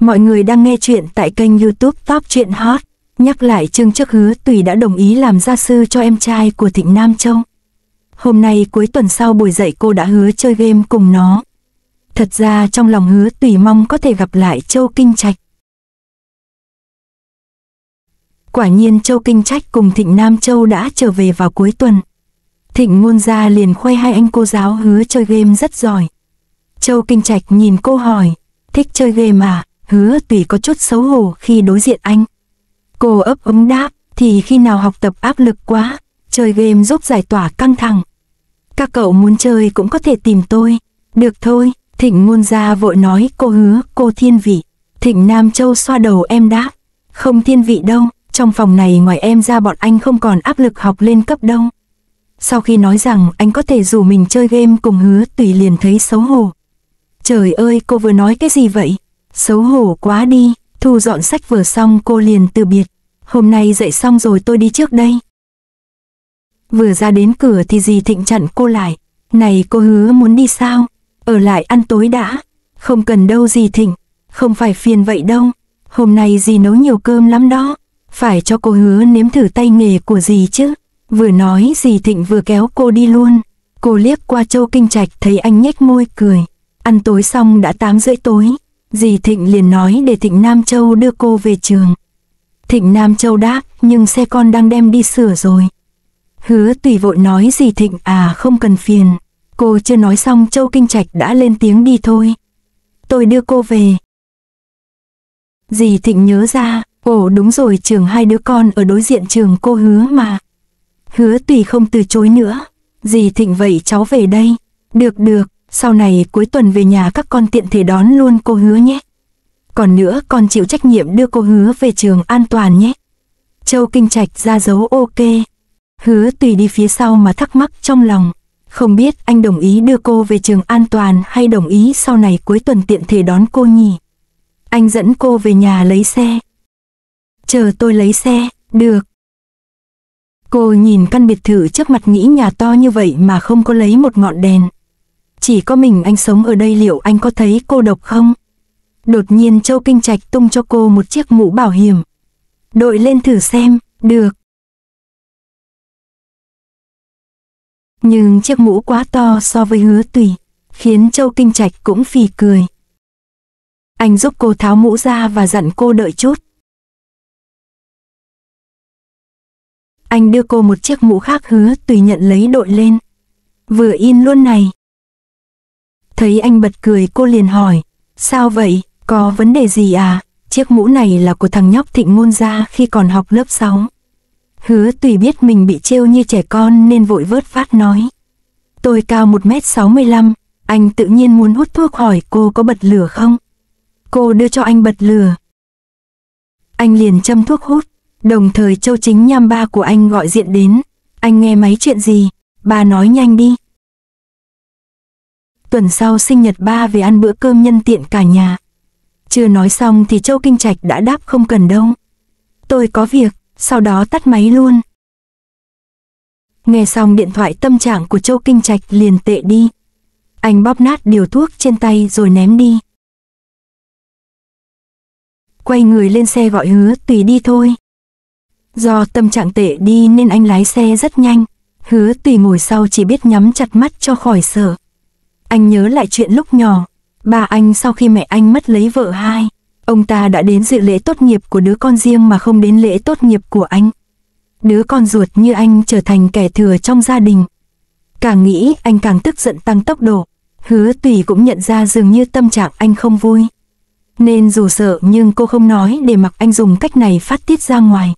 Mọi người đang nghe chuyện tại kênh youtube Top Chuyện Hot. Nhắc lại chương trước hứa Tùy đã đồng ý làm gia sư cho em trai của Thịnh Nam Châu. Hôm nay cuối tuần sau buổi dạy cô đã hứa chơi game cùng nó. Thật ra trong lòng hứa Tùy mong có thể gặp lại Châu Kinh Trạch. Quả nhiên Châu Kinh Trạch cùng Thịnh Nam Châu đã trở về vào cuối tuần. Thịnh ngôn ra liền khoe hai anh cô giáo hứa chơi game rất giỏi. Châu Kinh Trạch nhìn cô hỏi, thích chơi game à? hứa tùy có chút xấu hổ khi đối diện anh. Cô ấp ống đáp, thì khi nào học tập áp lực quá, chơi game giúp giải tỏa căng thẳng. Các cậu muốn chơi cũng có thể tìm tôi. Được thôi, Thịnh ngôn gia vội nói cô hứa, cô thiên vị. Thịnh Nam Châu xoa đầu em đáp. Không thiên vị đâu, trong phòng này ngoài em ra bọn anh không còn áp lực học lên cấp đâu. Sau khi nói rằng anh có thể rủ mình chơi game cùng hứa tùy liền thấy xấu hổ. Trời ơi cô vừa nói cái gì vậy? Xấu hổ quá đi, thu dọn sách vừa xong cô liền từ biệt. Hôm nay dậy xong rồi tôi đi trước đây. Vừa ra đến cửa thì dì thịnh chặn cô lại. Này cô hứa muốn đi sao? Ở lại ăn tối đã. Không cần đâu dì thịnh. Không phải phiền vậy đâu. Hôm nay dì nấu nhiều cơm lắm đó. Phải cho cô hứa nếm thử tay nghề của dì chứ. Vừa nói dì thịnh vừa kéo cô đi luôn. Cô liếc qua châu kinh trạch thấy anh nhếch môi cười. Ăn tối xong đã 8 rưỡi tối. Dì Thịnh liền nói để Thịnh Nam Châu đưa cô về trường. Thịnh Nam Châu đáp, nhưng xe con đang đem đi sửa rồi. Hứa tùy vội nói dì Thịnh à không cần phiền. Cô chưa nói xong Châu Kinh Trạch đã lên tiếng đi thôi. Tôi đưa cô về. Dì Thịnh nhớ ra, ồ đúng rồi trường hai đứa con ở đối diện trường cô hứa mà. Hứa tùy không từ chối nữa. Dì Thịnh vậy cháu về đây. Được được, sau này cuối tuần về nhà các con tiện thể đón luôn cô hứa nhé. Còn nữa con chịu trách nhiệm đưa cô hứa về trường an toàn nhé. Châu Kinh Trạch ra dấu ok. Hứa tùy đi phía sau mà thắc mắc trong lòng. Không biết anh đồng ý đưa cô về trường an toàn hay đồng ý sau này cuối tuần tiện thể đón cô nhỉ. Anh dẫn cô về nhà lấy xe. Chờ tôi lấy xe, được. Cô nhìn căn biệt thự trước mặt nghĩ nhà to như vậy mà không có lấy một ngọn đèn chỉ có mình anh sống ở đây liệu anh có thấy cô độc không? Đột nhiên Châu Kinh Trạch tung cho cô một chiếc mũ bảo hiểm. Đội lên thử xem, được. Nhưng chiếc mũ quá to so với hứa tùy, khiến Châu Kinh Trạch cũng phì cười. Anh giúp cô tháo mũ ra và dặn cô đợi chút. Anh đưa cô một chiếc mũ khác hứa tùy nhận lấy đội lên. Vừa in luôn này. Thấy anh bật cười cô liền hỏi, sao vậy, có vấn đề gì à? Chiếc mũ này là của thằng nhóc thịnh ngôn ra khi còn học lớp 6. Hứa tùy biết mình bị trêu như trẻ con nên vội vớt phát nói. Tôi cao 1m65, anh tự nhiên muốn hút thuốc hỏi cô có bật lửa không? Cô đưa cho anh bật lửa. Anh liền châm thuốc hút, đồng thời châu chính nham ba của anh gọi diện đến. Anh nghe máy chuyện gì? Bà nói nhanh đi, tuần sau sinh nhật ba về ăn bữa cơm nhân tiện cả nhà. Chưa nói xong thì Châu Kinh Trạch đã đáp không cần đâu. Tôi có việc, sau đó tắt máy luôn. Nghe xong điện thoại tâm trạng của Châu Kinh Trạch liền tệ đi. Anh bóp nát điều thuốc trên tay rồi ném đi. Quay người lên xe gọi hứa tùy đi thôi. Do tâm trạng tệ đi nên anh lái xe rất nhanh. Hứa tùy ngồi sau chỉ biết nhắm chặt mắt cho khỏi sợ. Anh nhớ lại chuyện lúc nhỏ, ba anh sau khi mẹ anh mất lấy vợ hai, ông ta đã đến dự lễ tốt nghiệp của đứa con riêng mà không đến lễ tốt nghiệp của anh. Đứa con ruột như anh trở thành kẻ thừa trong gia đình. Càng nghĩ anh càng tức giận tăng tốc độ, hứa tùy cũng nhận ra dường như tâm trạng anh không vui. Nên dù sợ nhưng cô không nói để mặc anh dùng cách này phát tiết ra ngoài.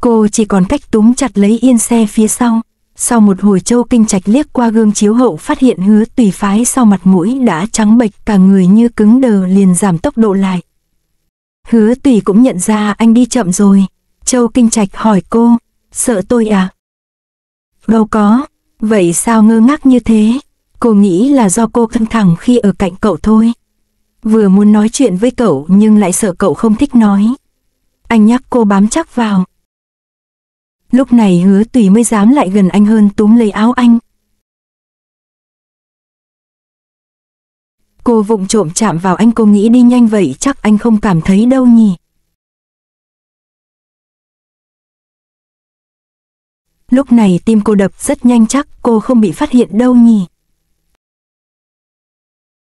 Cô chỉ còn cách túm chặt lấy yên xe phía sau. Sau một hồi châu kinh trạch liếc qua gương chiếu hậu phát hiện hứa tùy phái sau mặt mũi đã trắng bệch cả người như cứng đờ liền giảm tốc độ lại. Hứa tùy cũng nhận ra anh đi chậm rồi. Châu kinh trạch hỏi cô, sợ tôi à? Đâu có, vậy sao ngơ ngác như thế? Cô nghĩ là do cô căng thẳng khi ở cạnh cậu thôi. Vừa muốn nói chuyện với cậu nhưng lại sợ cậu không thích nói. Anh nhắc cô bám chắc vào, Lúc này hứa tùy mới dám lại gần anh hơn túm lấy áo anh. Cô vụng trộm chạm vào anh cô nghĩ đi nhanh vậy chắc anh không cảm thấy đâu nhỉ. Lúc này tim cô đập rất nhanh chắc cô không bị phát hiện đâu nhỉ.